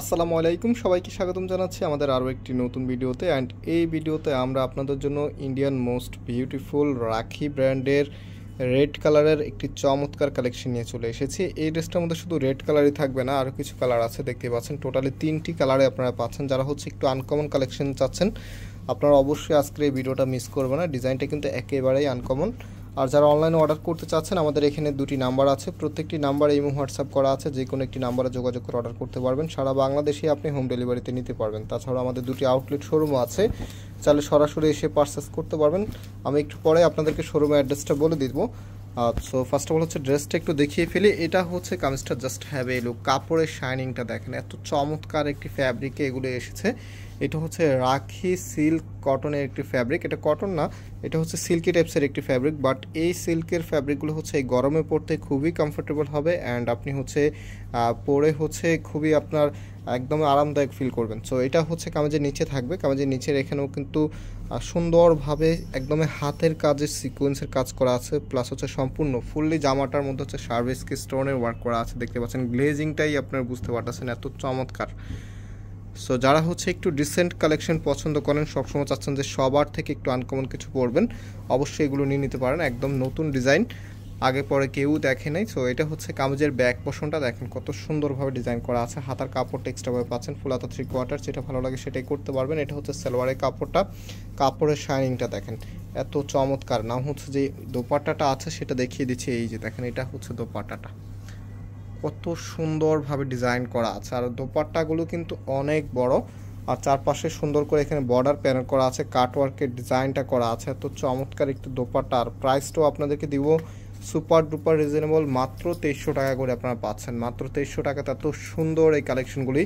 আসসালামু আলাইকুম সবাইকে স্বাগতম জানাচ্ছি আমাদের আরও একটি নতুন ভিডিওতে অ্যান্ড এই ভিডিওতে আমরা আপনাদের জন্য ইন্ডিয়ান মোস্ট বিউটিফুল রাখি ব্র্যান্ডের রেড কালারের একটি চমৎকার কালেকশন নিয়ে চলে এসেছি এই ড্রেসটার মধ্যে শুধু রেড কালারই থাকবে না আরও কিছু কালার আছে দেখতে পাচ্ছেন টোটালি তিনটি কালারে আপনারা পাচ্ছেন যারা হচ্ছে একটু আনকমন কালেকশন চাচ্ছেন আপনারা অবশ্যই আজকের এই ভিডিওটা মিস করবে না ডিজাইনটা কিন্তু একেবারেই আনকমন আর যারা অনলাইনে অর্ডার করতে চাচ্ছেন আমাদের এখানে দুটি নাম্বার আছে প্রত্যেকটি নাম্বারে এই হোয়াটসঅ্যাপ করা আছে যে কোনো একটি নাম্বারে যোগাযোগ করে অর্ডার করতে পারবেন সারা বাংলাদেশে আপনি হোম ডেলিভারিতে নিতে পারবেন তাছাড়া আমাদের দুটি আউটলেট শোরুমও আছে চাইলে সরাসরি এসে পারচেস করতে পারবেন আমি একটু পরে আপনাদেরকে শোরুমের অ্যাড্রেসটা বলে দিব সো ফার্স্ট অফ অল হচ্ছে ড্রেসটা একটু দেখিয়ে ফেলি এটা হচ্ছে কামিজটা জাস্ট হ্যাভে এলো কাপড়ের শাইনিংটা দেখেন এত চমৎকার একটি ফ্যাব্রিকে এগুলো এসেছে এটা হচ্ছে রাখি সিল্ক কটনের একটি ফ্যাব্রিক এটা কটন না এটা হচ্ছে সিল্কি টাইপসের একটি ফ্যাব্রিক বাট এই সিল্কের ফ্যাব্রিকগুলো হচ্ছে এই গরমে পড়তে খুবই কমফোর্টেবল হবে অ্যান্ড আপনি হচ্ছে পরে হচ্ছে খুবই আপনার একদম আরামদায়ক ফিল করবেন সো এটা হচ্ছে কামাজের নিচে থাকবে কামাজের নিচের এখানেও কিন্তু সুন্দরভাবে একদম হাতের কাজের সিকোয়েন্সের কাজ করা আছে প্লাস হচ্ছে সম্পূর্ণ ফুললি জামাটার মধ্যে হচ্ছে সার্ভিসকে স্টোনের ওয়ার্ক করা আছে দেখতে পাচ্ছেন গ্লেজিংটাই আপনার বুঝতে পারতেছেন এত চমৎকার সো যারা হচ্ছে একটু ডিসেন্ট কালেকশন পছন্দ করেন সবসময় চাচ্ছেন যে সবার থেকে একটু আনকমন কিছু পরবেন অবশ্যই এগুলো নিয়ে নিতে পারেন একদম নতুন ডিজাইন আগে পরে কেউ দেখে নাই সো এটা হচ্ছে কামিজের ব্যাক পোষণটা দেখেন কত সুন্দরভাবে ডিজাইন করা আছে হাতার কাপড় এক্সট্রাভাবে পাচ্ছেন ফুলাতা থ্রি কোয়ার্টার যেটা ভালো লাগে সেটাই করতে পারবেন এটা হচ্ছে সালোয়ারের কাপড়টা কাপড়ের শাইনিংটা দেখেন এত চমৎকার নাম হচ্ছে যে দোপাট্টাটা আছে সেটা দেখিয়ে দিচ্ছে এই যে দেখেন এটা হচ্ছে দোপাটাটা কত সুন্দরভাবে ডিজাইন করা আছে আর দোপাট্টাগুলো কিন্তু অনেক বড় আর চারপাশে সুন্দর করে এখানে বর্ডার প্যানেল করা আছে কাটওয়ার্কের ডিজাইনটা করা আছে এত চমৎকার একটি দোপাট্টা আর প্রাইসটাও আপনাদেরকে দিব সুপার ডুপার রিজনেবল মাত্র তেইশশো টাকা করে আপনারা পাচ্ছেন মাত্র তেইশশো টাকাতে এত সুন্দর এই কালেকশনগুলি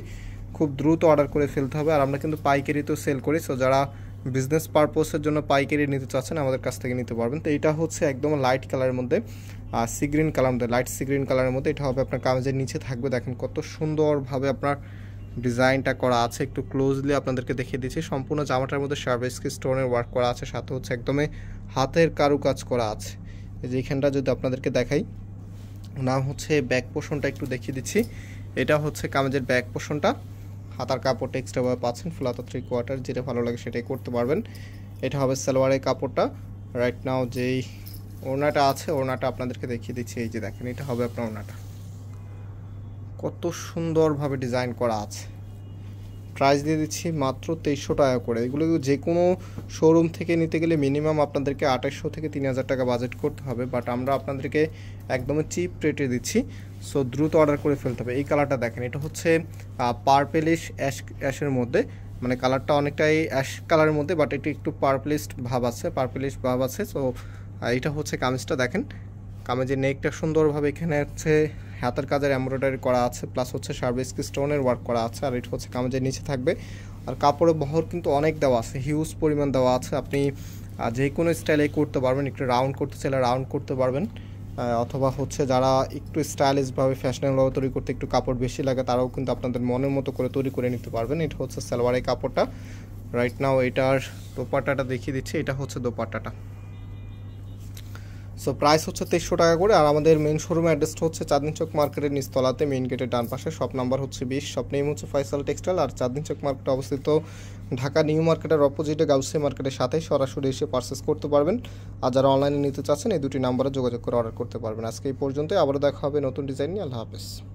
খুব দ্রুত অর্ডার করে ফেলতে হবে আর আমরা কিন্তু পাইকারিতেও সেল করি সো যারা বিজনেস পারপোসের জন্য পাইকারি নিতে চাচ্ছেন আমাদের কাছ থেকে নিতে পারবেন তো এটা হচ্ছে একদম লাইট কালারের মধ্যে আর সি গ্রিন কালার মধ্যে লাইট সি গ্রিন কালারের মধ্যে এটা হবে আপনার কামেজের নিচে থাকবে দেখেন কত সুন্দরভাবে আপনার ডিজাইনটা করা আছে একটু ক্লোজলি আপনাদেরকে দেখিয়ে দিচ্ছি সম্পূর্ণ জামাটার মধ্যে সার্ভিসকে স্টোনের ওয়ার্ক করা আছে সাথে হচ্ছে একদমই হাতের কারুকাজ করা আছে এখানটা যদি আপনাদেরকে দেখাই নাম হচ্ছে ব্যাক পোষণটা একটু দেখিয়ে দিচ্ছি এটা হচ্ছে কামেজের ব্যাক পোষণটা হাতার কাপড়টা এক্সট্রাভাবে পাচ্ছেন ফুল হাতা থ্রি কোয়ার্টার যেটা ভালো লাগে সেটাই করতে পারবেন এটা হবে সালোয়ারের কাপড়টা রাইট নাও যেই ওড়নাটা আছে ওড়নাটা আপনাদেরকে দেখিয়ে দিচ্ছি এই যে দেখেন এটা হবে আপনার ওড়নাটা কত সুন্দরভাবে ডিজাইন করা আছে প্রাইস দিয়ে দিচ্ছি মাত্র তেইশশো টাকা করে এগুলো যে কোনো শোরুম থেকে নিতে গেলে মিনিমাম আপনাদেরকে আঠাশশো থেকে তিন হাজার টাকা বাজেট করতে হবে বাট আমরা আপনাদেরকে একদমই চিপ রেটে দিচ্ছি সো দ্রুত অর্ডার করে ফেলতে হবে এই কালারটা দেখেন এটা হচ্ছে পার্পেলিশ অ্যাশ অ্যাশের মধ্যে মানে কালারটা অনেকটাই অ্যাশ কালারের মধ্যে বাট এটি একটু পার্পলিস্ট ভাব আছে পার্পেলিশ ভাব আছে সো এটা হচ্ছে কামিজটা দেখেন কামিজের নেকটা সুন্দরভাবে এখানে হচ্ছে হাতের কাজের এমব্রয়ডারি করা আছে প্লাস হচ্ছে সার্ভিস স্টোনের ওয়ার্ক করা আছে আর এটা হচ্ছে কামাজের নিচে থাকবে আর কাপড়ের বহর কিন্তু অনেক দেওয়া আছে হিউজ পরিমাণ দেওয়া আছে আপনি যে কোনো স্টাইলে করতে পারবেন একটু রাউন্ড করতে চাইলে রাউন্ড করতে পারবেন অথবা হচ্ছে যারা একটু স্টাইলিশভাবে ফ্যাশনেবলভাবে তৈরি করতে একটু কাপড় বেশি লাগে তারাও কিন্তু আপনাদের মনের মতো করে তৈরি করে নিতে পারবেন এটা হচ্ছে সালোয়ারের কাপড়টা রাইট নাও এটার দোপাট্টাটা দেখিয়ে দিচ্ছি এটা হচ্ছে দোপাট্টাটা সো প্রাইস হচ্ছে তেইশশো টাকা করে আর আমাদের মেন শোরুম অ্যাড্রেসটা হচ্ছে চাঁদনি চক মার্কেটের নিস্তলাতে মেন গেটের ডান পাশে শপ নাম্বার হচ্ছে বিশ শপ নেম হচ্ছে ফয়সাল টেক্সটাইল আর চাঁদনি চক মার্কেট অবস্থিত ঢাকা নিউ মার্কেটের অপোজিটে গাউসি মার্কেটের সাথে সরাসরি এসে পারচেস করতে পারবেন আর যারা অনলাইনে নিতে চাচ্ছেন এই দুটি নাম্বারে যোগাযোগ করে অর্ডার করতে পারবেন আজকে এই পর্যন্ত আবারও দেখা হবে নতুন ডিজাইন নিয়ে আল্লাহ হাফেজ